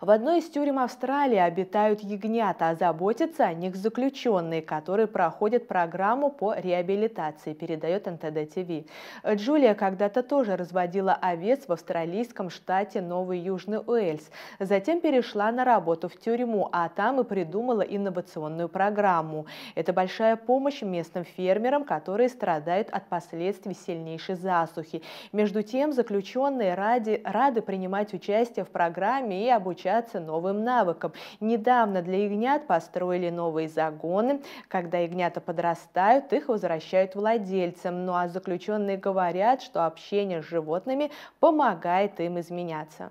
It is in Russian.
В одной из тюрем Австралии обитают ягнята, а заботятся о них заключенные, которые проходят программу по реабилитации, передает НТД-ТВ. Джулия когда-то тоже разводила овец в австралийском штате Новый Южный Уэльс. Затем перешла на работу в тюрьму, а там и придумала инновационную программу. Это большая помощь местным фермерам, которые страдают от последствий сильнейшей засухи. Между тем, заключенные ради, рады принимать участие в программе и обучать обучаться новым навыкам. Недавно для ягнят построили новые загоны. Когда ягнята подрастают, их возвращают владельцам. Ну а заключенные говорят, что общение с животными помогает им изменяться.